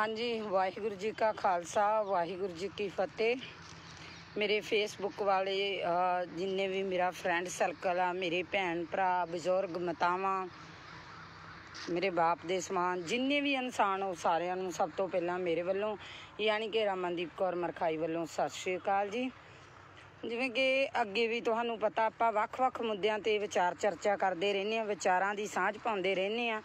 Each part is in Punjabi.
ਹਾਂਜੀ ਵਾਹਿਗੁਰੂ ਜੀ ਕਾ ਖਾਲਸਾ ਵਾਹਿਗੁਰੂ ਜੀ ਕੀ ਫਤਿਹ ਮੇਰੇ ਫੇਸਬੁੱਕ ਵਾਲੇ ਜਿੰਨੇ ਵੀ ਮੇਰਾ ਫਰੈਂਡ ਸਰਕਲ ਆ ਮੇਰੇ ਭੈਣ ਭਰਾ ਬਜ਼ੁਰਗ ਮਤਾਵਾਂ ਮੇਰੇ ਬਾਪ ਦੇ ਸਮਾਨ ਜਿੰਨੇ ਵੀ ਇਨਸਾਨ ਉਹ ਸਾਰਿਆਂ ਨੂੰ ਸਭ ਤੋਂ ਪਹਿਲਾਂ ਮੇਰੇ ਵੱਲੋਂ ਯਾਨੀ ਕਿ ਰਮਨਦੀਪ ਕੌਰ ਮਰਖਾਈ ਵੱਲੋਂ ਸਤਿ ਸ਼੍ਰੀ ਅਕਾਲ ਜੀ ਜਿਵੇਂ ਕਿ ਅੱਗੇ ਵੀ ਤੁਹਾਨੂੰ ਪਤਾ ਆਪਾਂ ਵੱਖ-ਵੱਖ ਮੁੱਦਿਆਂ ਤੇ ਵਿਚਾਰ ਚਰਚਾ ਕਰਦੇ ਰਹਿੰਦੇ ਆ ਵਿਚਾਰਾਂ ਦੀ ਸਾਂਝ ਪਾਉਂਦੇ ਰਹਿੰਦੇ ਆ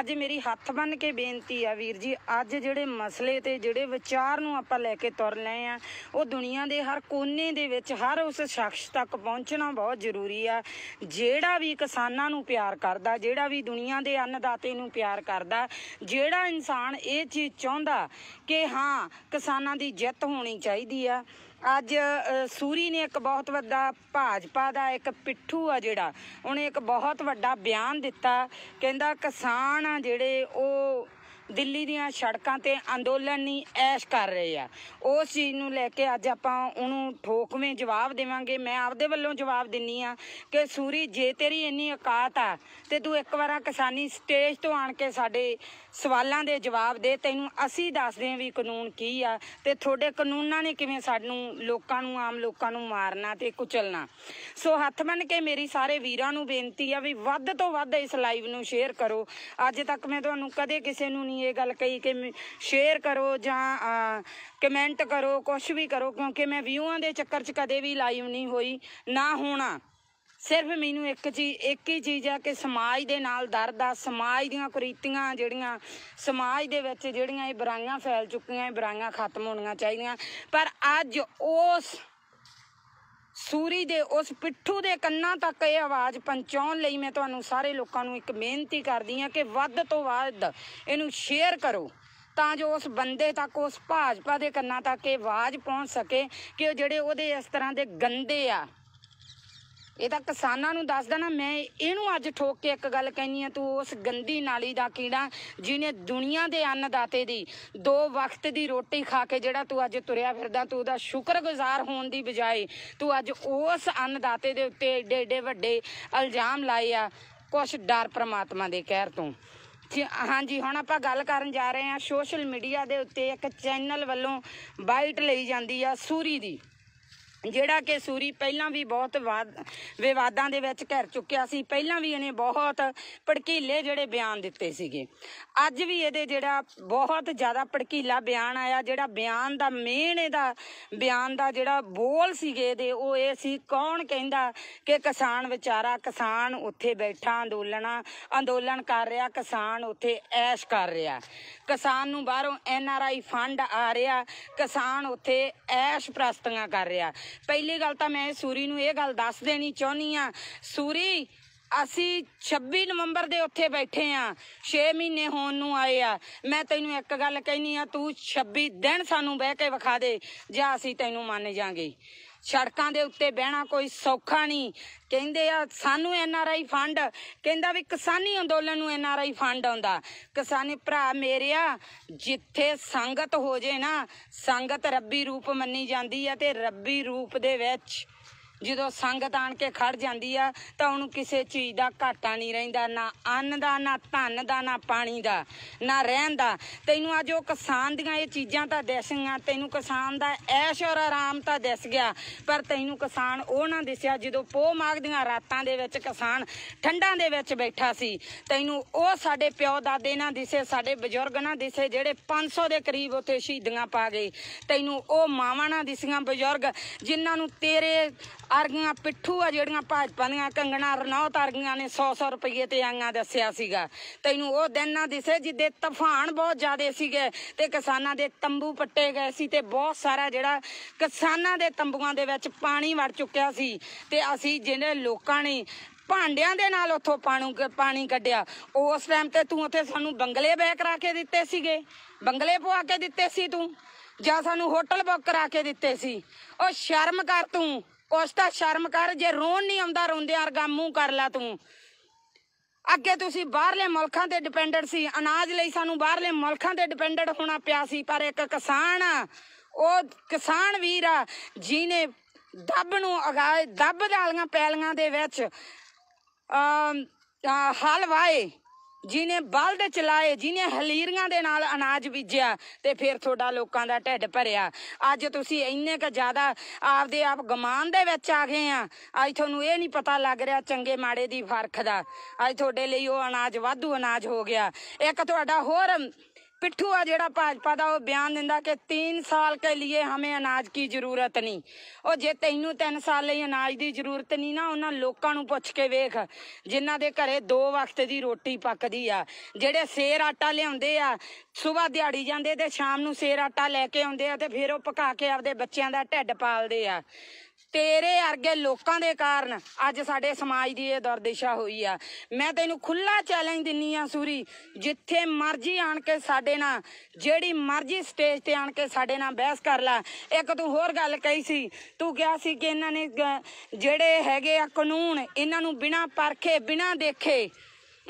ਅੱਜ ਮੇਰੀ ਹੱਥ ਬੰਨ ਕੇ ਬੇਨਤੀ ਆ ਵੀਰ ਜੀ ਅੱਜ ਜਿਹੜੇ ਮਸਲੇ ਤੇ ਜਿਹੜੇ ਵਿਚਾਰ ਨੂੰ ਆਪਾਂ ਲੈ ਕੇ ਤੁਰ ਲਏ ਆ ਉਹ ਦੁਨੀਆ ਦੇ ਹਰ ਕੋਨੇ ਦੇ ਵਿੱਚ ਹਰ ਉਸ ਸ਼ਖਸ ਤੱਕ ਪਹੁੰਚਣਾ ਬਹੁਤ ਜ਼ਰੂਰੀ ਆ ਜਿਹੜਾ ਵੀ ਕਿਸਾਨਾਂ ਨੂੰ ਪਿਆਰ ਕਰਦਾ ਜਿਹੜਾ ਵੀ ਦੁਨੀਆ ਦੇ ਅੰਨਦਾਤੇ ਨੂੰ ਪਿਆਰ ਕਰਦਾ ਜਿਹੜਾ ਇਨਸਾਨ ਇਹ ਚੀਜ਼ ਚਾਹੁੰਦਾ ਕਿ ਹਾਂ ਕਿਸਾਨਾਂ ਦੀ ਜਿੱਤ ਹੋਣੀ ਚਾਹੀਦੀ ਆ ਅੱਜ ਸੂਰੀ ਨੇ ਇੱਕ ਬਹੁਤ ਵੱਡਾ ਭਾਜਪਾ ਦਾ ਇੱਕ ਪਿੱਠੂ ਆ ਜਿਹੜਾ ਉਹਨੇ ਇੱਕ ਬਹੁਤ ਵੱਡਾ ਬਿਆਨ ਦਿੱਤਾ ਕਹਿੰਦਾ ਕਿਸਾਨ ਆ ਜਿਹੜੇ ਉਹ ਦਿੱਲੀ ਦੀਆਂ ਸੜਕਾਂ ਤੇ ਅੰਦੋਲਨ ਨਹੀਂ ਐਸ਼ ਕਰ ਰਹੇ ਆ ਉਸ ਚੀਜ਼ ਨੂੰ ਲੈ ਕੇ ਅੱਜ ਆਪਾਂ ਉਹਨੂੰ ਠੋਕਵੇਂ ਜਵਾਬ ਦੇਵਾਂਗੇ ਮੈਂ ਆਪਦੇ ਵੱਲੋਂ ਜਵਾਬ ਦਿੰਨੀ ਆ ਕਿ ਸੂਰੀ ਜੇ ਤੇਰੀ ਇੰਨੀ ਔਕਾਤ ਆ ਤੇ ਤੂੰ ਇੱਕ ਵਾਰਾ ਕਿਸਾਨੀ ਸਟੇਜ ਤੋਂ ਆਣ ਕੇ ਸਾਡੇ ਸਵਾਲਾਂ ਦੇ ਜਵਾਬ ਦੇ ਤੈਨੂੰ ਅਸੀਂ ਦੱਸਦੇ ਆ ਵੀ ਕਾਨੂੰਨ ਕੀ ਆ ਤੇ ਤੁਹਾਡੇ ਕਾਨੂੰਨਾਂ ਨੇ ਕਿਵੇਂ ਸਾਨੂੰ ਲੋਕਾਂ ਨੂੰ ਆਮ ਲੋਕਾਂ ਨੂੰ ਮਾਰਨਾ ਤੇ ਕੁਚਲਣਾ ਸੋ ਹੱਥ ਮੰਨ ਕੇ ਮੇਰੀ ਸਾਰੇ ਵੀਰਾਂ ਨੂੰ ਬੇਨਤੀ ਆ ਵੀ ਵੱਧ ਤੋਂ ਵੱਧ ਇਸ ਲਾਈਵ ਨੂੰ ਸ਼ੇਅਰ ਕਰੋ ਅੱਜ ਤੱਕ ਮੈਂ ਤੁਹਾਨੂੰ ਕਦੇ ਕਿਸੇ ਨੂੰ ਨਹੀਂ ਇਹ ਗੱਲ ਕਹੀ ਕਿ ਸ਼ੇਅਰ ਕਰੋ ਜਾਂ ਕਮੈਂਟ ਕਰੋ ਕੁਝ ਵੀ ਕਰੋ ਕਿਉਂਕਿ ਮੈਂ ਵਿਊਆਂ ਦੇ ਚੱਕਰ 'ਚ ਕਦੇ ਵੀ ਲਾਈਵ ਨਹੀਂ ਹੋਈ ਨਾ ਹੋਣਾ ਸਿਰਫ ਮੈਨੂੰ ਇੱਕ ਚੀਜ਼ ਇੱਕ ਹੀ ਚੀਜ਼ ਆ ਕਿ ਸਮਾਜ ਦੇ ਨਾਲ ਦਰਦ ਆ ਸਮਾਜ ਦੀਆਂ ਕੁਰੀਤੀਆਂ ਜਿਹੜੀਆਂ ਸਮਾਜ ਦੇ ਵਿੱਚ ਜਿਹੜੀਆਂ ਇਹ ਬਰਾਈਆਂ ਫੈਲ ਚੁੱਕੀਆਂ ਇਹ ਬਰਾਈਆਂ ਖਤਮ ਹੋਣੀਆਂ ਚਾਹੀਦੀਆਂ ਪਰ ਅੱਜ ਉਸ ਸੂਰੀ ਦੇ ਉਸ ਪਿੱਠੂ ਦੇ ਕੰਨਾਂ ਤੱਕ ਇਹ ਆਵਾਜ਼ ਪਹੁੰਚਾਉਣ ਲਈ ਮੈਂ ਤੁਹਾਨੂੰ ਸਾਰੇ ਲੋਕਾਂ ਨੂੰ ਇੱਕ ਬੇਨਤੀ ਕਰਦੀ ਹਾਂ ਕਿ ਵੱਧ ਤੋਂ ਵੱਧ ਇਹਨੂੰ ਸ਼ੇਅਰ ਕਰੋ ਤਾਂ ਜੋ ਉਸ ਬੰਦੇ ਤੱਕ ਉਸ ਭਾਜਪਾ ਦੇ ਕੰਨਾਂ ਤੱਕ ਇਹ ਆਵਾਜ਼ ਪਹੁੰਚ ਸਕੇ ਕਿ ਉਹ ਜਿਹੜੇ ਉਹਦੇ ਇਸ ਤਰ੍ਹਾਂ ਦੇ ਗੰਦੇ ਆ ਇਹ ਤਾਂ ਕਿਸਾਨਾਂ ਨੂੰ ਦੱਸਦਾ ਨਾ ਮੈਂ ਇਹਨੂੰ ਅੱਜ ਠੋਕ ਕੇ ਇੱਕ ਗੱਲ ਕਹਿਨੀ ਆ ਤੂੰ ਉਸ ਗੰਦੀ ਨਾਲੀ ਦਾ ਕੀੜਾ ਜਿਹਨੇ ਦੁਨੀਆ ਦੇ ਅੰਨਦਾਤੇ ਦੀ ਦੋ ਵਕਤ ਦੀ ਰੋਟੀ ਖਾ ਕੇ ਜਿਹੜਾ ਤੂੰ ਅੱਜ ਤੁਰਿਆ ਫਿਰਦਾ ਤੂੰ ਉਹਦਾ ਸ਼ੁਕਰਗੁਜ਼ਾਰ ਹੋਣ ਦੀ ਬਜਾਏ ਤੂੰ ਅੱਜ ਉਸ ਅੰਨਦਾਤੇ ਦੇ ਉੱਤੇ ਏਡੇ ਏਡੇ ਵੱਡੇ ਇਲਜ਼ਾਮ ਲਾਏ ਆ ਕੁਛ ਡਰ ਪ੍ਰਮਾਤਮਾ ਦੇ ਕਹਿਰ ਤੋਂ ਹਾਂਜੀ ਹੁਣ ਆਪਾਂ ਗੱਲ ਕਰਨ ਜਾ ਰਹੇ ਹਾਂ ਸੋਸ਼ਲ ਮੀਡੀਆ ਦੇ ਉੱਤੇ ਇੱਕ ਚੈਨਲ ਵੱਲੋਂ ਬਾਈਟ ਲਈ ਜਾਂਦੀ ਆ ਸੂਰੀ ਦੀ ਜਿਹੜਾ ਕਿ ਸੂਰੀ ਪਹਿਲਾਂ ਵੀ ਬਹੁਤ ਵਿਵਾਦਾਂ ਦੇ ਵਿੱਚ ਘਿਰ ਚੁੱਕਿਆ ਸੀ ਪਹਿਲਾਂ ਵੀ ਇਹਨੇ ਬਹੁਤ ਭੜਕੀਲੇ ਜਿਹੜੇ ਬਿਆਨ ਦਿੱਤੇ ਸੀਗੇ ਅੱਜ ਵੀ ਇਹਦੇ ਜਿਹੜਾ ਬਹੁਤ ਜ਼ਿਆਦਾ ਭੜਕੀਲਾ ਬਿਆਨ ਆਇਆ ਜਿਹੜਾ ਬਿਆਨ ਦਾ ਮੇਨ ਇਹਦਾ ਬਿਆਨ ਦਾ ਜਿਹੜਾ ਬੋਲ ਸੀਗੇ ਇਹਦੇ ਉਹ ਇਹ ਸੀ ਕੌਣ ਕਹਿੰਦਾ ਕਿ ਕਿਸਾਨ ਵਿਚਾਰਾ ਕਿਸਾਨ ਉੱਥੇ ਬੈਠਾ ਅੰਦੋਲਨਾ ਅੰਦੋਲਨ ਕਰ ਰਿਹਾ ਕਿਸਾਨ ਉੱਥੇ ਐਸ਼ ਕਰ ਰਿਹਾ ਕਿਸਾਨ ਨੂੰ ਬਾਹਰੋਂ ਐਨ ਆਰ ਆਈ ਫੰਡ ਆ ਰਿਹਾ ਕਿਸਾਨ ਉੱਥੇ ਐਸ਼ ਪ੍ਰਸਤੀਆਂ ਕਰ ਰਿਹਾ ਪਹਿਲੀ ਗੱਲ ਤਾਂ ਮੈਂ ਸੂਰੀ ਨੂੰ ਇਹ ਗੱਲ ਦੱਸ ਦੇਣੀ ਚਾਹੁੰਨੀ ਆ ਸੂਰੀ ਅਸੀਂ 26 ਨਵੰਬਰ ਦੇ ਉੱਥੇ ਬੈਠੇ ਆ 6 ਮਹੀਨੇ ਹੋਣ ਨੂੰ ਆਏ ਆ ਮੈਂ ਤੈਨੂੰ ਇੱਕ ਗੱਲ ਕਹਿਨੀ ਆ ਤੂੰ 26 ਦਿਨ ਸਾਨੂੰ ਬਹਿ ਕੇ ਵਿਖਾ ਦੇ ਜਾਂ ਅਸੀਂ ਤੈਨੂੰ ਮੰਨ ਜਾਾਂਗੇ ਸੜਕਾਂ ਦੇ ਉੱਤੇ ਬਹਿਣਾ ਕੋਈ ਸੌਖਾ ਨਹੀਂ ਕਹਿੰਦੇ ਆ ਸਾਨੂੰ ਐਨ ਆਰ ਆਈ ਫੰਡ ਕਹਿੰਦਾ ਵੀ ਕਿਸਾਨੀ ਅੰਦੋਲਨ ਨੂੰ ਐਨ ਆਰ ਆਈ ਫੰਡ ਆਉਂਦਾ ਕਿਸਾਨੀ ਭਰਾ ਮੇਰਿਆ ਜਿੱਥੇ ਸੰਗਤ ਹੋ ਜੇ ਨਾ ਸੰਗਤ ਰੱਬੀ ਰੂਪ ਮੰਨੀ ਜਾਂਦੀ ਆ ਤੇ ਰੱਬੀ ਰੂਪ ਦੇ ਵਿੱਚ ਜਦੋਂ ਸੰਗਤ ਆਣ ਕੇ ਖੜ ਜਾਂਦੀ ਆ ਤਾਂ ਉਹਨੂੰ ਕਿਸੇ ਚੀਜ਼ ਦਾ ਘਾਟਾ ਨਹੀਂ ਰਹਿੰਦਾ ਨਾ ਅੰਨ ਦਾ ਨਾ ਧਨ ਦਾ ਨਾ ਪਾਣੀ ਦਾ ਨਾ ਰਹਿਣ ਦਾ ਤੈਨੂੰ ਅੱਜ ਉਹ ਕਿਸਾਨ ਦੀਆਂ ਇਹ ਚੀਜ਼ਾਂ ਤਾਂ ਦਿਸੀਆਂ ਤੈਨੂੰ ਕਿਸਾਨ ਦਾ ਐਸ਼ ਔਰ ਆਰਾਮ ਤਾਂ ਦਿਸ ਗਿਆ ਪਰ ਤੈਨੂੰ ਕਿਸਾਨ ਉਹ ਨਾ ਦਿਸਿਆ ਜਦੋਂ ਪੋਹ ਮਾਗ ਦੀਆਂ ਰਾਤਾਂ ਦੇ ਵਿੱਚ ਕਿਸਾਨ ਠੰਡਾਂ ਦੇ ਵਿੱਚ ਬੈਠਾ ਸੀ ਤੈਨੂੰ ਉਹ ਸਾਡੇ ਪਿਓ ਦਾਦੇ ਨਾ ਦਿਸੇ ਸਾਡੇ ਬਜ਼ੁਰਗ ਨਾ ਦਿਸੇ ਜਿਹੜੇ 500 ਦੇ ਕਰੀਬ ਉੱਥੇ ਸ਼ਹੀਦੀਆਂ ਪਾ ਗਏ ਤੈਨੂੰ ਉਹ ਮਾਵਾਂ ਨਾ ਦਿਸੀਆਂ ਬਜ਼ੁਰਗ ਜਿਨ੍ਹਾਂ ਨੂੰ ਤੇਰੇ ਆਰਗੀਆਂ ਪਿੱਠੂ ਆ ਜਿਹੜੀਆਂ ਭਾਜਪਾ ਦੀਆਂ ਕੰਗਣਾ ਰਣੌਤ ਅਰਗੀਆਂ ਨੇ 100-100 ਰੁਪਏ ਤੇ ਆਂਗਾ ਦੱਸਿਆ ਸੀਗਾ ਤੈਨੂੰ ਉਹ ਦਿਨ ਨਾ ਦਿਸੇ ਜਿੱਦੇ ਤੂਫਾਨ ਬਹੁਤ ਜ਼ਿਆਦੇ ਸੀਗੇ ਤੇ ਕਿਸਾਨਾਂ ਦੇ ਤੰਬੂ ਪੱਟੇ ਗਏ ਸੀ ਤੇ ਬਹੁਤ ਸਾਰਾ ਜਿਹੜਾ ਕਿਸਾਨਾਂ ਦੇ ਤੰਬੂਆਂ ਦੇ ਵਿੱਚ ਪਾਣੀ ਵੜ ਚੁੱਕਿਆ ਸੀ ਤੇ ਅਸੀਂ ਜਿਹਨੇ ਲੋਕਾਂ ਨੇ ਭਾਂਡਿਆਂ ਦੇ ਨਾਲ ਉੱਥੋਂ ਪਾਣੂ ਪਾਣੀ ਕੱਢਿਆ ਉਸ ਟਾਈਮ ਤੇ ਤੂੰ ਉੱਥੇ ਸਾਨੂੰ ਬੰਗਲੇ ਬੈ ਕਰਾ ਕੇ ਦਿੱਤੇ ਸੀਗੇ ਬੰਗਲੇ ਪਵਾ ਕੇ ਦਿੱਤੇ ਸੀ ਤੂੰ ਜਾਂ ਸਾਨੂੰ ਹੋਟਲ ਬੁੱਕ ਕਰਾ ਕੇ ਦਿੱਤੇ ਸੀ ਉਹ ਸ਼ਰਮ ਕਰ ਤੂੰ ਕੁਛ ਤਾਂ ਸ਼ਰਮ ਕਰ ਜੇ ਰੋਣ ਨਹੀਂ ਆਉਂਦਾ ਰੋਂਦੇ ਆਰ ਗਾਮੂ ਕਰ ਲਾ ਤੂੰ ਅੱਗੇ ਤੁਸੀਂ ਬਾਹਰਲੇ ਮੁਲਕਾਂ ਤੇ ਡਿਪੈਂਡੈਂਟ ਸੀ ਅਨਾਜ ਲਈ ਸਾਨੂੰ ਬਾਹਰਲੇ ਮੁਲਕਾਂ ਤੇ ਡਿਪੈਂਡੈਂਟ ਹੋਣਾ ਪਿਆ ਸੀ ਪਰ ਇੱਕ ਕਿਸਾਨ ਉਹ ਕਿਸਾਨ ਵੀਰ ਆ ਜਿਨੇ ਦੱਬ ਨੂੰ ਅਗਾਏ ਦੱਬ ਦਾਲੀਆਂ ਪੈਲੀਆਂ ਦੇ ਵਿੱਚ ਹਲ ਵਾਏ ਜਿਨੇ ਬਲਦ ਚਲਾਏ ਜਿਨੇ ਹਲੀਰੀਆਂ ਦੇ ਨਾਲ ਅਨਾਜ ਬੀਜਿਆ ਤੇ ਫਿਰ ਤੁਹਾਡਾ ਲੋਕਾਂ ਦਾ ਢਿੱਡ ਭਰਿਆ ਅੱਜ ਤੁਸੀਂ ਇੰਨੇ ਕ ਜ਼ਿਆਦਾ ਆਪਦੇ ਆਪ ਗਮਾਨ ਦੇ ਵਿੱਚ ਆ ਗਏ ਆ ਅੱਜ ਤੁਹਾਨੂੰ ਇਹ ਨਹੀਂ ਪਤਾ ਲੱਗ ਰਿਹਾ ਚੰਗੇ ਮਾੜੇ ਦੀ ਫਰਕ ਦਾ ਅੱਜ ਤੁਹਾਡੇ ਲਈ ਉਹ ਅਨਾਜ ਵਾਧੂ ਅਨਾਜ ਹੋ ਗਿਆ ਇੱਕ ਤੁਹਾਡਾ ਹੋਰ ਪਿੱਠੂ ਆ ਜਿਹੜਾ ਭਾਜਪਾ ਦਾ ਉਹ ਬਿਆਨ ਦਿੰਦਾ ਕਿ 3 ਸਾਲ ਕੇ ਲਈ ਹਮੇ ਅਨਾਜ ਕੀ ਜ਼ਰੂਰਤ ਨਹੀਂ ਉਹ ਜੇ ਤੈਨੂੰ 3 ਸਾਲ ਲਈ ਅਨਾਜ ਦੀ ਜ਼ਰੂਰਤ ਨਹੀਂ ਨਾ ਉਹਨਾਂ ਲੋਕਾਂ ਨੂੰ ਪੁੱਛ ਕੇ ਵੇਖ ਜਿਨ੍ਹਾਂ ਦੇ ਘਰੇ ਦੋ ਵਕਤ ਦੀ ਰੋਟੀ ਪੱਕਦੀ ਆ ਜਿਹੜੇ ਸੇਰ ਆਟਾ ਲਿਆਉਂਦੇ ਆ ਸਵੇਰ ਦਿਹਾੜੀ ਜਾਂਦੇ ਤੇ ਸ਼ਾਮ ਨੂੰ ਸੇਰ ਆਟਾ ਲੈ ਕੇ ਆਉਂਦੇ ਆ ਤੇ ਫਿਰ ਉਹ ਪਕਾ ਕੇ ਆਪਦੇ ਬੱਚਿਆਂ ਦਾ ਢਿੱਡ ਪਾਲਦੇ ਆ ਤੇਰੇ ਅਰਗੇ ਲੋਕਾਂ ਦੇ ਕਾਰਨ ਅੱਜ ਸਾਡੇ ਸਮਾਜ ਦੀ ਇਹ ਦਰਦਿਸ਼ਾ ਹੋਈ ਆ ਮੈਂ ਤੈਨੂੰ ਖੁੱਲਾ ਚੈਲੰਜ ਦਿੰਨੀ ਆ ਸੂਰੀ ਜਿੱਥੇ ਮਰਜ਼ੀ ਆਣ ਕੇ ਸਾਡੇ ਨਾਲ ਜਿਹੜੀ ਮਰਜ਼ੀ ਸਟੇਜ ਤੇ ਆਣ ਕੇ ਸਾਡੇ ਨਾਲ ਬਹਿਸ ਕਰ ਲੈ ਇੱਕ ਤੂੰ ਹੋਰ ਗੱਲ ਕਹੀ ਸੀ ਤੂੰ ਕਿਹਾ ਸੀ ਕਿ ਇਹਨਾਂ ਨੇ ਜਿਹੜੇ ਹੈਗੇ ਆ ਕਾਨੂੰਨ ਇਹਨਾਂ ਨੂੰ ਬਿਨਾ ਪਰਖੇ ਬਿਨਾ ਦੇਖੇ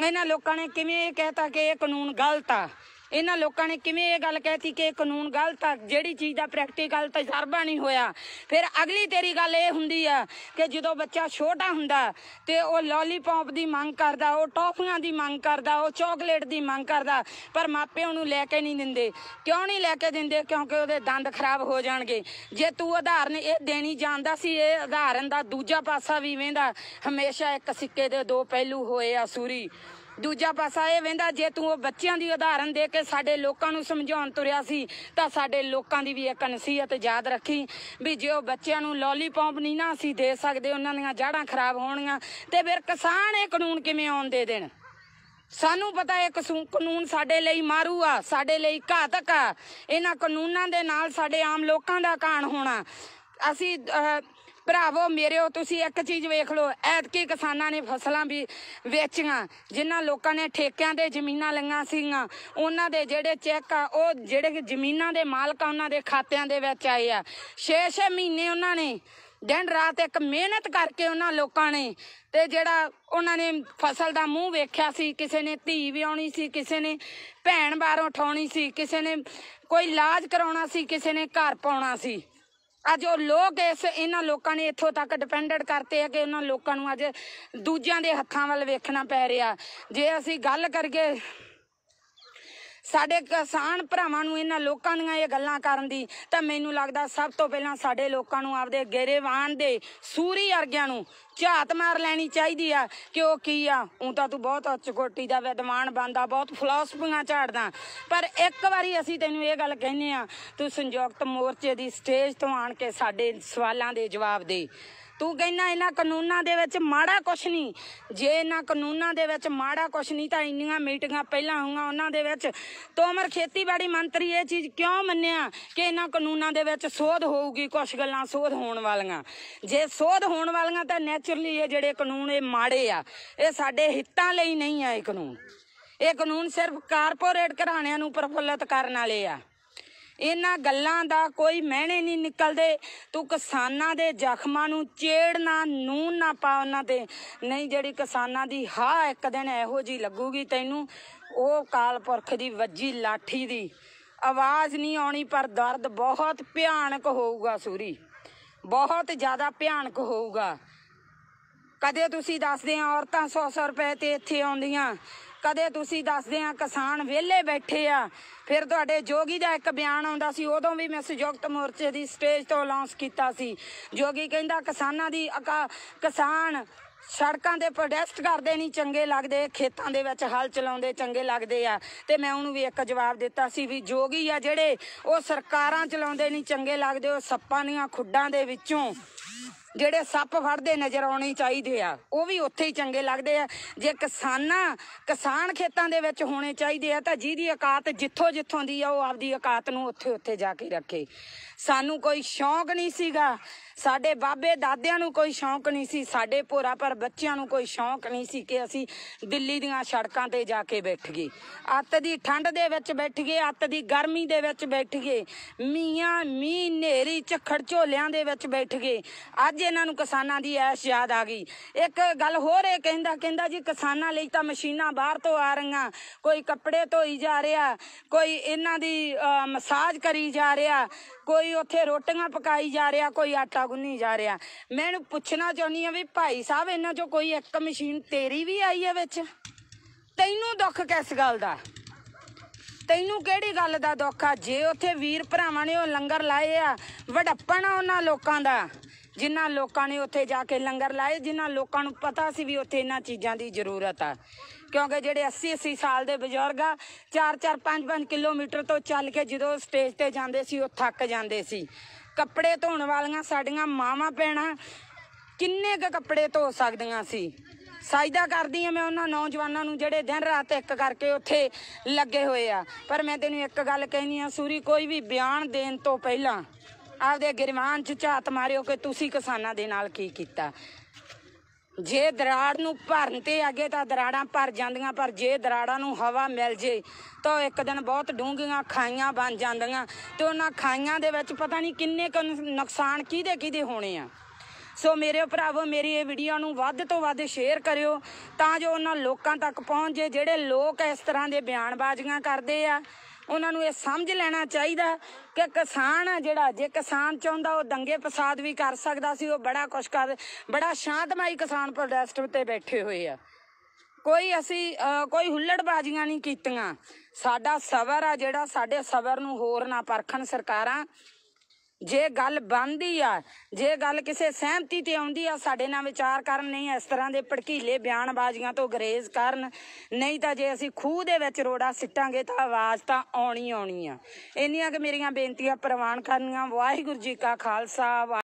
ਇਹਨਾਂ ਲੋਕਾਂ ਨੇ ਕਿਵੇਂ ਇਹ ਕਹਿਤਾ ਕਿ ਇਹ ਕਾਨੂੰਨ ਗਲਤ ਆ ਇਹਨਾਂ ਲੋਕਾਂ ਨੇ ਕਿਵੇਂ ਇਹ ਗੱਲ ਕਹਿਤੀ ਕਿ ਕਾਨੂੰਨ ਗਲਤ ਆ ਜਿਹੜੀ ਚੀਜ਼ ਦਾ ਪ੍ਰੈਕਟੀਕਲ ਤਜਰਬਾ ਨਹੀਂ ਹੋਇਆ ਫਿਰ ਅਗਲੀ ਤੇਰੀ ਗੱਲ ਇਹ ਹੁੰਦੀ ਆ ਕਿ ਜਦੋਂ ਬੱਚਾ ਛੋਟਾ ਹੁੰਦਾ ਤੇ ਉਹ ਲੋਲੀਪੌਪ ਦੀ ਮੰਗ ਕਰਦਾ ਉਹ ਟੌਫੀਆਂ ਦੀ ਮੰਗ ਕਰਦਾ ਉਹ ਚਾਕਲੇਟ ਦੀ ਮੰਗ ਕਰਦਾ ਪਰ ਮਾਪੇ ਉਹਨੂੰ ਲੈ ਕੇ ਨਹੀਂ ਦਿੰਦੇ ਕਿਉਂ ਨਹੀਂ ਲੈ ਕੇ ਦਿੰਦੇ ਕਿਉਂਕਿ ਉਹਦੇ ਦੰਦ ਖਰਾਬ ਹੋ ਜਾਣਗੇ ਜੇ ਤੂੰ ਨੇ ਇਹ ਦੇਣੀ ਜਾਣਦਾ ਸੀ ਇਹ ਆਧਾਰਨ ਦਾ ਦੂਜਾ ਪਾਸਾ ਵੀ ਵੇਂਦਾ ਹਮੇਸ਼ਾ ਇੱਕ ਸਿੱਕੇ ਦੇ ਦੋ ਪਹਿਲੂ ਹੋਏ ਆ ਸੂਰੀ ਦੂਜਾ ਪਾਸਾ ਇਹ ਵੇਂਦਾ ਜੇ ਤੂੰ ਉਹ ਬੱਚਿਆਂ ਦੀ ਉਦਾਹਰਨ ਦੇ ਕੇ ਸਾਡੇ ਲੋਕਾਂ ਨੂੰ ਸਮਝਾਉਣ ਤੁਰਿਆ ਸੀ ਤਾਂ ਸਾਡੇ ਲੋਕਾਂ ਦੀ ਵੀ ਇੱਕ ਨਸੀਹਤ ਯਾਦ ਰੱਖੀ ਵੀ ਜੇ ਉਹ ਬੱਚਿਆਂ ਨੂੰ ਲੋਲੀਪੌਪ ਨਹੀਂ ਨਾ ਅਸੀਂ ਦੇ ਸਕਦੇ ਉਹਨਾਂ ਦੀਆਂ ਜੜਾਂ ਖਰਾਬ ਹੋਣੀਆਂ ਤੇ ਫਿਰ ਕਿਸਾਨ ਇਹ ਕਾਨੂੰਨ ਕਿਵੇਂ ਆਉਣ ਦੇ ਦੇਣ ਸਾਨੂੰ ਪਤਾ ਇੱਕ ਕਾਨੂੰਨ ਸਾਡੇ ਲਈ ਮਾਰੂ ਆ ਸਾਡੇ ਲਈ ਘਾਤਕ ਆ ਇਹਨਾਂ ਕਾਨੂੰਨਾਂ ਦੇ ਨਾਲ ਸਾਡੇ ਆਮ ਲੋਕਾਂ ਦਾ ਕਾਣ ਹੋਣਾ ਅਸੀਂ ਭਰਾਵੋ ਮੇਰੇਓ ਤੁਸੀਂ ਇੱਕ ਚੀਜ਼ ਵੇਖ ਲਓ ਐਤਕੀ ਕਿਸਾਨਾਂ ਨੇ ਫਸਲਾਂ ਵੀ ਵੇਚੀਆਂ ਜਿਨ੍ਹਾਂ ਲੋਕਾਂ ਨੇ ਠੇਕਿਆਂ ਦੇ ਜ਼ਮੀਨਾਂ ਲਈਆਂ ਸੀਗੀਆਂ ਉਹਨਾਂ ਦੇ ਜਿਹੜੇ ਚੈੱਕ ਆ ਉਹ ਜਿਹੜੇ ਜ਼ਮੀਨਾਂ ਦੇ ਮਾਲਕ ਆ ਉਹਨਾਂ ਦੇ ਖਾਤਿਆਂ ਦੇ ਵਿੱਚ ਆਏ ਆ 6-6 ਮਹੀਨੇ ਉਹਨਾਂ ਨੇ ਦਿਨ ਰਾਤ ਇੱਕ ਮਿਹਨਤ ਕਰਕੇ ਉਹਨਾਂ ਲੋਕਾਂ ਨੇ ਤੇ ਜਿਹੜਾ ਉਹਨਾਂ ਨੇ ਫਸਲ ਦਾ ਮੂੰਹ ਵੇਖਿਆ ਸੀ ਕਿਸੇ ਨੇ ਧੀ ਵੀ ਆਉਣੀ ਸੀ ਕਿਸੇ ਨੇ ਭੈਣ ਬਾਰੋਂ ਉਠਾਉਣੀ ਸੀ ਕਿਸੇ ਨੇ ਕੋਈ ਇਲਾਜ ਕਰਾਉਣਾ ਸੀ ਕਿਸੇ ਨੇ ਘਰ ਪਾਉਣਾ ਸੀ ਆ ਜੋ ਲੋਕ ਇਸ ਇਹਨਾਂ ਲੋਕਾਂ ਨੇ ਇੱਥੋਂ ਤੱਕ ਡਿਪੈਂਡਡ ਕਰਤੇ ਆ ਕਿ ਉਹਨਾਂ ਲੋਕਾਂ ਨੂੰ ਅੱਜ ਦੂਜਿਆਂ ਦੇ ਹੱਥਾਂ ਵੱਲ ਵੇਖਣਾ ਪੈ ਰਿਹਾ ਜੇ ਅਸੀਂ ਗੱਲ ਕਰਕੇ ਸਾਡੇ ਕਿਸਾਨ ਭਰਾਵਾਂ ਨੂੰ ਇਹਨਾਂ ਲੋਕਾਂ ਦੀਆਂ ਇਹ ਗੱਲਾਂ ਕਰਨ ਦੀ ਤਾਂ ਮੈਨੂੰ ਲੱਗਦਾ ਸਭ ਤੋਂ ਪਹਿਲਾਂ ਸਾਡੇ ਲੋਕਾਂ ਨੂੰ ਆਪਦੇ ਗੇਰੇਵਾਨ ਦੇ ਸੂਰੀ ਅਰਗਿਆਂ ਨੂੰ ਝਾਤ ਮਾਰ ਲੈਣੀ ਚਾਹੀਦੀ ਆ ਕਿ ਉਹ ਕੀ ਆ ਉਂ ਤਾਂ ਤੂੰ ਬਹੁਤ ਚਕੋਟੀ ਦਾ ਵਿਦਵਾਨ ਬੰਦਾ ਬਹੁਤ ਫਲਸਫੀਆਂ ਝਾੜਦਾ ਪਰ ਇੱਕ ਵਾਰੀ ਅਸੀਂ ਤੈਨੂੰ ਇਹ ਗੱਲ ਕਹਿੰਨੇ ਆ ਤੂੰ ਸੰਯੁਕਤ ਮੋਰਚੇ ਦੀ ਸਟੇਜ ਤੋਂ ਆਣ ਕੇ ਸਾਡੇ ਸਵਾਲਾਂ ਦੇ ਜਵਾਬ ਦੇ ਤੂੰ ਕਹਿੰਨਾ ਇਹਨਾਂ ਕਾਨੂੰਨਾਂ ਦੇ ਵਿੱਚ ਮਾੜਾ ਕੁਛ ਨਹੀਂ ਜੇ ਇਹਨਾਂ ਕਾਨੂੰਨਾਂ ਦੇ ਵਿੱਚ ਮਾੜਾ ਕੁਛ ਨਹੀਂ ਤਾਂ ਇੰਨੀਆਂ ਮੀਟਿੰਗਾਂ ਪਹਿਲਾਂ ਹੋਈਆਂ ਉਹਨਾਂ ਦੇ ਵਿੱਚ ਤੋਮਰ ਖੇਤੀਬਾੜੀ ਮੰਤਰੀ ਇਹ ਚੀਜ਼ ਕਿਉਂ ਮੰਨਿਆ ਕਿ ਇਹਨਾਂ ਕਾਨੂੰਨਾਂ ਦੇ ਵਿੱਚ ਸੋਧ ਹੋਊਗੀ ਕੁਛ ਗੱਲਾਂ ਸੋਧ ਹੋਣ ਵਾਲੀਆਂ ਜੇ ਸੋਧ ਹੋਣ ਵਾਲੀਆਂ ਤਾਂ ਨੇਚਰਲੀ ਇਹ ਜਿਹੜੇ ਕਾਨੂੰਨ ਇਹ ਮਾੜੇ ਆ ਇਹ ਸਾਡੇ ਹਿੱਤਾਂ ਲਈ ਨਹੀਂ ਆ ਇਹ ਕਾਨੂੰਨ ਇਹ ਕਾਨੂੰਨ ਸਿਰਫ ਕਾਰਪੋਰੇਟ ਘਰਾਣਿਆਂ ਨੂੰ ਪ੍ਰਫੁੱਲਤ ਕਰਨ ਵਾਲੇ ਆ ਇਹਨਾਂ ਗੱਲਾਂ ਦਾ ਕੋਈ ਮਹਿਣੇ ਨਹੀਂ ਨਿਕਲਦੇ ਤੂੰ ਕਿਸਾਨਾਂ ਦੇ ਜ਼ਖਮਾਂ ਨੂੰ ਚੇੜਨਾ ਨੂਨ ਨਾ ਪਾ ਉਹਨਾਂ ਤੇ ਨਹੀਂ ਜਿਹੜੀ ਕਿਸਾਨਾਂ ਦੀ ਹਾ ਇੱਕ ਦਿਨ ਇਹੋ ਜੀ ਲੱਗੂਗੀ ਤੈਨੂੰ ਉਹ ਕਾਲ ਪੁਰਖ ਦੀ ਵੱਜੀ ਲਾਠੀ ਦੀ ਆਵਾਜ਼ ਨਹੀਂ ਆਉਣੀ ਪਰ ਦਰਦ ਬਹੁਤ ਭਿਆਨਕ ਹੋਊਗਾ ਸੂਰੀ ਬਹੁਤ ਜ਼ਿਆਦਾ ਭਿਆਨਕ ਹੋਊਗਾ ਕਦੇ ਤੁਸੀਂ ਦੱਸਦੇ ਆ ਔਰਤਾਂ 100-100 ਰੁਪਏ ਤੇ ਇੱਥੇ ਆਉਂਦੀਆਂ ਕਦੇ ਤੁਸੀਂ ਦੱਸਦੇ ਆ ਕਿਸਾਨ ਵਿਹਲੇ ਬੈਠੇ ਆ ਫਿਰ ਤੁਹਾਡੇ ਜੋਗੀ ਦਾ ਇੱਕ ਬਿਆਨ ਆਉਂਦਾ ਸੀ ਉਦੋਂ ਵੀ ਮੈਂ ਸੰਯੁਕਤ ਮੋਰਚੇ ਦੀ ਸਟੇਜ ਤੋਂ ਲਾਂਚ ਕੀਤਾ ਸੀ ਜੋਗੀ ਕਹਿੰਦਾ ਕਿਸਾਨਾਂ ਦੀ ਕਿਸਾਨ ਸੜਕਾਂ ਦੇ ਪ੍ਰੋਟੈਸਟ ਕਰਦੇ ਨਹੀਂ ਚੰਗੇ ਲੱਗਦੇ ਖੇਤਾਂ ਦੇ ਵਿੱਚ ਹਲ ਚਲਾਉਂਦੇ ਚੰਗੇ ਲੱਗਦੇ ਆ ਤੇ ਮੈਂ ਉਹਨੂੰ ਵੀ ਇੱਕ ਜਵਾਬ ਦਿੱਤਾ ਸੀ ਵੀ ਜੋਗੀ ਆ ਜਿਹੜੇ ਉਹ ਸਰਕਾਰਾਂ ਚਲਾਉਂਦੇ ਨਹੀਂ ਚੰਗੇ ਲੱਗਦੇ ਉਹ ਸੱਪਾਂ ਦੀਆਂ ਖੁੱਡਾਂ ਦੇ ਵਿੱਚੋਂ ਜਿਹੜੇ ਸੱਪ ਫੜਦੇ ਨਜ਼ਰ ਆਉਣੀ ਚਾਹੀਦੇ ਆ ਉਹ ਵੀ ਉੱਥੇ ਹੀ ਚੰਗੇ ਲੱਗਦੇ ਆ ਜੇ ਕਿਸਾਨਾਂ ਕਿਸਾਨ ਖੇਤਾਂ ਦੇ ਵਿੱਚ ਹੋਣੇ ਚਾਹੀਦੇ ਆ ਤਾਂ ਜਿਹਦੀ ਔਕਾਤ ਜਿੱਥੋਂ ਜਿੱਥੋਂ ਦੀ ਆ ਉਹ ਆਪਦੀ ਔਕਾਤ ਨੂੰ ਉੱਥੇ ਉੱਥੇ ਜਾ ਕੇ ਰੱਖੇ ਸਾਨੂੰ ਕੋਈ ਸ਼ੌਂਕ ਨਹੀਂ ਸੀਗਾ ਸਾਡੇ ਬਾਬੇ ਦਾਦਿਆਂ ਨੂੰ ਕੋਈ ਸ਼ੌਂਕ ਨਹੀਂ ਸੀ ਸਾਡੇ ਪੋਰਾ ਪਰ ਬੱਚਿਆਂ ਨੂੰ ਕੋਈ ਸ਼ੌਂਕ ਨਹੀਂ ਸੀ ਕਿ ਅਸੀਂ ਦਿੱਲੀ ਦੀਆਂ ਸੜਕਾਂ ਤੇ ਜਾ ਕੇ ਬੈਠ ਗਏ ਅੱਤ ਦੀ ਠੰਡ ਦੇ ਵਿੱਚ ਬੈਠ ਗਏ ਅੱਤ ਦੀ ਗਰਮੀ ਦੇ ਵਿੱਚ ਬੈਠ ਗਏ ਮੀਆਂ ਮੀਂਹ ਨੇਰੀ ਝੱਖੜ ਝੋਲਿਆਂ ਦੇ ਵਿੱਚ ਬੈਠ ਗਏ ਅੱਜ ਜੀ ਇਹਨਾਂ ਨੂੰ ਕਿਸਾਨਾਂ ਦੀ ਐਸ਼ ਯਾਦ ਆ ਗਈ ਇੱਕ ਗੱਲ ਹੋਰ ਇਹ ਕਹਿੰਦਾ ਕਹਿੰਦਾ ਜੀ ਕਿਸਾਨਾਂ ਲਈ ਤਾਂ ਮਸ਼ੀਨਾਂ ਬਾਹਰ ਤੋਂ ਆ ਰਹੀਆਂ ਕੋਈ ਕੱਪੜੇ ਧੋਈ ਜਾ ਰਿਹਾ ਕੋਈ ਇਹਨਾਂ ਦੀ ਮਸਾਜ ਕਰੀ ਜਾ ਰਿਹਾ ਕੋਈ ਉੱਥੇ ਰੋਟੀਆਂ ਪਕਾਈ ਜਾ ਰਿਹਾ ਕੋਈ ਆਟਾ ਗੁੰਨੀ ਜਾ ਰਿਹਾ ਮੈਨੂੰ ਪੁੱਛਣਾ ਚਾਹੁੰਦੀ ਆ ਵੀ ਭਾਈ ਸਾਹਿਬ ਇਹਨਾਂ ਚੋਂ ਕੋਈ ਇੱਕ ਮਸ਼ੀਨ ਤੇਰੀ ਵੀ ਆਈ ਹੈ ਵਿੱਚ ਤੈਨੂੰ ਦੁੱਖ ਕਿਸ ਗੱਲ ਦਾ ਤੈਨੂੰ ਕਿਹੜੀ ਗੱਲ ਦਾ ਦੁੱਖ ਆ ਜੇ ਉੱਥੇ ਵੀਰ ਭਰਾਵਾਂ ਨੇ ਉਹ ਲੰਗਰ ਲਾਏ ਆ ਵਡੱਪਣਾ ਉਹਨਾਂ ਲੋਕਾਂ ਦਾ ਜਿਨ੍ਹਾਂ ਲੋਕਾਂ ਨੇ ਉੱਥੇ ਜਾ ਕੇ ਲੰਗਰ ਲਾਏ ਜਿਨ੍ਹਾਂ ਲੋਕਾਂ ਨੂੰ ਪਤਾ ਸੀ ਵੀ ਉੱਥੇ ਇਹਨਾਂ ਚੀਜ਼ਾਂ ਦੀ ਜ਼ਰੂਰਤ ਆ ਕਿਉਂਕਿ ਜਿਹੜੇ 80 80 ਸਾਲ ਦੇ ਬਜ਼ੁਰਗ ਆ 4-4 5-5 ਕਿਲੋਮੀਟਰ ਤੋਂ ਚੱਲ ਕੇ ਜਦੋਂ ਸਟੇਜ ਤੇ ਜਾਂਦੇ ਸੀ ਉਹ ਥੱਕ ਜਾਂਦੇ ਸੀ ਕੱਪੜੇ ਧੋਣ ਵਾਲੀਆਂ ਸਾਡੀਆਂ ਮਾਵਾਂ ਪੈਣਾ ਕਿੰਨੇ ਕ ਕੱਪੜੇ ਧੋ ਸਕਦੀਆਂ ਸੀ ਸਾਇਦਾ ਕਰਦੀ ਆ ਮੈਂ ਉਹਨਾਂ ਨੌਜਵਾਨਾਂ ਨੂੰ ਜਿਹੜੇ ਦਿਨ ਰਾਤ ਇੱਕ ਕਰਕੇ ਉੱਥੇ ਲੱਗੇ ਹੋਏ ਆ ਪਰ ਮੈਂ ਤੈਨੂੰ ਇੱਕ ਗੱਲ ਕਹਿਣੀ ਆ ਸੂਰੀ ਕੋਈ ਵੀ ਬਿਆਨ ਦੇਣ ਤੋਂ ਪਹਿਲਾਂ ਆਪਦੇ ਗਿਰਵਾਨ ਚ ਝਾਤ ਮਾਰਿਓ ਕਿ ਤੁਸੀਂ ਕਿਸਾਨਾਂ ਦੇ ਨਾਲ ਕੀ ਕੀਤਾ ਜੇ ਦਰਾੜ ਨੂੰ ਭਰਨ ਤੇ ਅੱਗੇ ਤਾਂ ਦਰਾੜਾਂ ਭਰ ਜਾਂਦੀਆਂ ਪਰ ਜੇ ਦਰਾੜਾਂ ਨੂੰ ਹਵਾ ਮਿਲ ਜੇ ਤਾਂ ਇੱਕ ਦਿਨ ਬਹੁਤ ਡੂੰਘੀਆਂ ਖਾਈਆਂ ਬਣ ਜਾਂਦੀਆਂ ਤੇ ਉਹਨਾਂ ਖਾਈਆਂ ਦੇ ਵਿੱਚ ਪਤਾ ਨਹੀਂ ਕਿੰਨੇ ਕੁ ਨੁਕਸਾਨ ਕਿਹਦੇ ਕਿਹਦੇ ਹੋਣੇ ਆ ਸੋ ਮੇਰੇ ਭਰਾਵੋ ਮੇਰੀ ਇਹ ਵੀਡੀਓ ਨੂੰ ਵੱਧ ਤੋਂ ਵੱਧ ਸ਼ੇਅਰ ਕਰਿਓ ਤਾਂ ਜੋ ਉਹਨਾਂ ਲੋਕਾਂ ਤੱਕ ਪਹੁੰਚ ਜੇ ਜਿਹੜੇ ਲੋਕ ਇਸ ਤਰ੍ਹਾਂ ਦੇ ਬਿਆਨਬਾਜ਼ੀਆਂ ਕਰਦੇ ਆ ਉਹਨਾਂ ਨੂੰ ਇਹ ਸਮਝ ਲੈਣਾ ਚਾਹੀਦਾ ਕਿ ਕਿਸਾਨ ਆ ਜਿਹੜਾ ਜੇ ਕਿਸਾਨ ਚਾਹੁੰਦਾ ਉਹ ਦੰਗੇ ਫਸਾਦ ਵੀ ਕਰ ਸਕਦਾ ਸੀ ਉਹ ਬੜਾ ਕੁਛ ਕਰ ਬੜਾ ਸ਼ਾਂਤਮਈ ਕਿਸਾਨ ਪ੍ਰੋਟੈਸਟ ਤੇ ਬੈਠੇ ਹੋਏ ਆ ਕੋਈ ਅਸੀਂ ਕੋਈ ਹੁੱਲੜਬਾਜ਼ੀਆਂ ਨਹੀਂ ਕੀਤੀਆਂ ਸਾਡਾ ਸਬਰ ਆ ਜਿਹੜਾ ਸਾਡੇ ਸਬਰ ਨੂੰ ਹੋਰ ਨਾ ਪਰਖਣ ਸਰਕਾਰਾਂ ਜੇ ਗੱਲ ਬੰਦੀ ਆ ਜੇ ਗੱਲ ਕਿਸੇ ਸਹਿਮਤੀ ਤੇ ਆਉਂਦੀ ਆ ਸਾਡੇ ਨਾਲ ਵਿਚਾਰ ਕਰਨ ਨਹੀਂ ਇਸ ਤਰ੍ਹਾਂ ਦੇ ਭੜਕੀਲੇ ਬਿਆਨਬਾਜ਼ੀਆਂ ਤੋਂ ਗਰੇਜ਼ ਕਰਨ ਨਹੀਂ ਤਾਂ ਜੇ ਅਸੀਂ ਖੂਹ ਦੇ ਵਿੱਚ ਰੋੜਾ ਸਿੱਟਾਂਗੇ ਤਾਂ ਆਵਾਜ਼ ਤਾਂ ਆਉਣੀ ਆਉਣੀ ਆ ਇੰਨੀਆਂ ਕਿ ਮੇਰੀਆਂ ਬੇਨਤੀਆਂ ਪ੍ਰਵਾਨ ਕਰਨੀਆਂ ਵਾਹਿਗੁਰੂ ਜੀ ਕਾ ਖਾਲਸਾ